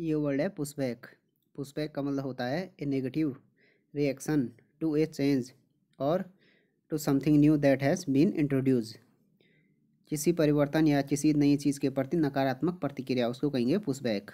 ये वर्ड है pushback pushback का मतलब होता है a negative reaction to a change और to something new that has been introduce किसी परिवर्तन या किसी नई चीज़ के प्रति नकारात्मक प्रतिक्रिया उसको कहेंगे पुशबैक